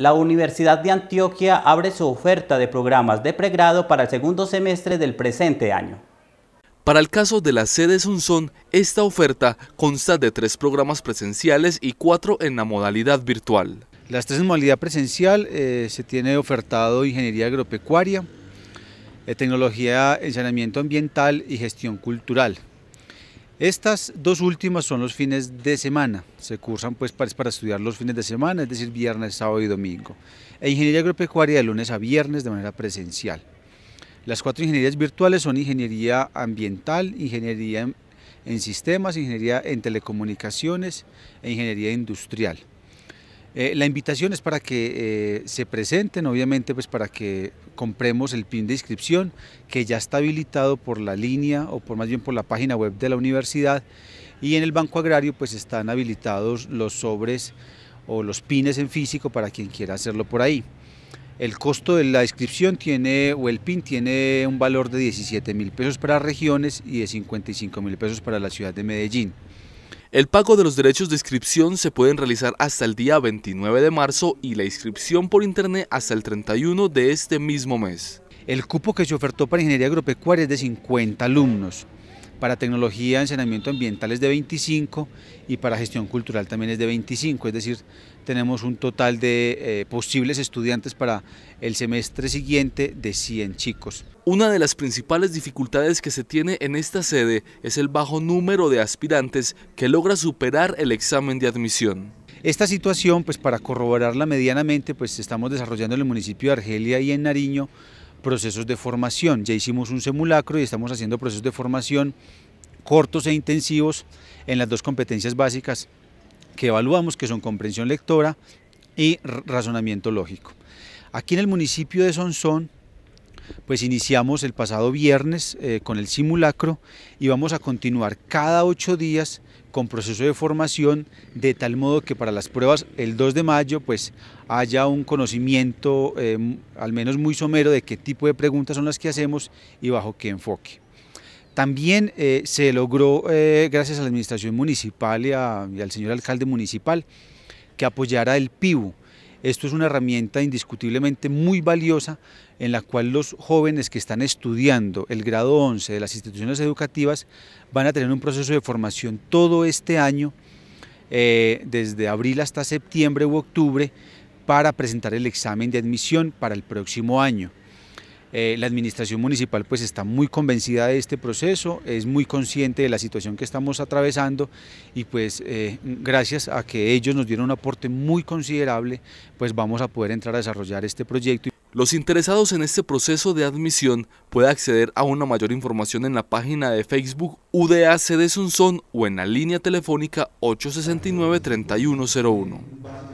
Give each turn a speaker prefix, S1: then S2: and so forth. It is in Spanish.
S1: la Universidad de Antioquia abre su oferta de programas de pregrado para el segundo semestre del presente año. Para el caso de la sede Sunzón, esta oferta consta de tres programas presenciales y cuatro en la modalidad virtual. Las tres en
S2: modalidad presencial eh, se tiene ofertado Ingeniería Agropecuaria, eh, Tecnología, Saneamiento Ambiental y Gestión Cultural. Estas dos últimas son los fines de semana, se cursan pues para, estudiar los fines de semana, es decir, viernes, sábado y domingo. E ingeniería agropecuaria de lunes a viernes de manera presencial. Las cuatro ingenierías virtuales son ingeniería ambiental, ingeniería en sistemas, ingeniería en telecomunicaciones e ingeniería industrial. Eh, la invitación es para que eh, se presenten, obviamente, pues, para que compremos el PIN de inscripción, que ya está habilitado por la línea o por más bien por la página web de la universidad. Y en el Banco Agrario, pues están habilitados los sobres o los pines en físico para quien quiera hacerlo por ahí. El costo de la inscripción tiene, o el PIN tiene un
S1: valor de 17 mil pesos para regiones y de 55 mil pesos para la ciudad de Medellín. El pago de los derechos de inscripción se pueden realizar hasta el día 29 de marzo y la inscripción por internet hasta el 31 de este mismo mes. El cupo que se ofertó
S2: para ingeniería agropecuaria es de 50 alumnos para tecnología de enseñamiento ambiental es de 25 y para gestión cultural también es de 25, es decir, tenemos un total de
S1: eh, posibles estudiantes para el semestre siguiente de 100 chicos. Una de las principales dificultades que se tiene en esta sede es el bajo número de aspirantes que logra superar el examen de admisión. Esta situación, pues para corroborarla
S2: medianamente, pues estamos desarrollando en el municipio de Argelia y en Nariño procesos de formación. Ya hicimos un simulacro y estamos haciendo procesos de formación cortos e intensivos en las dos competencias básicas que evaluamos, que son comprensión lectora y razonamiento lógico. Aquí en el municipio de Sonsón pues iniciamos el pasado viernes eh, con el simulacro y vamos a continuar cada ocho días con proceso de formación de tal modo que para las pruebas el 2 de mayo pues haya un conocimiento eh, al menos muy somero de qué tipo de preguntas son las que hacemos y bajo qué enfoque. También eh, se logró, gracias a la administración municipal y, al señor alcalde municipal, que apoyara el PIBU, esto es una herramienta indiscutiblemente muy valiosa en la cual los jóvenes que están estudiando el grado 11 de las instituciones educativas van a tener un proceso de formación todo este año, eh, desde abril hasta septiembre u octubre, para presentar el examen de admisión para el próximo año. Eh, la administración municipal pues está muy convencida de este proceso, es muy consciente de la situación que estamos atravesando y pues eh, gracias a que ellos nos dieron un aporte muy considerable pues
S1: vamos a poder entrar a desarrollar este proyecto. Los interesados en este proceso de admisión pueden acceder a una mayor información en la página de Facebook UDAC de Sunzón o en la línea telefónica 869-3101.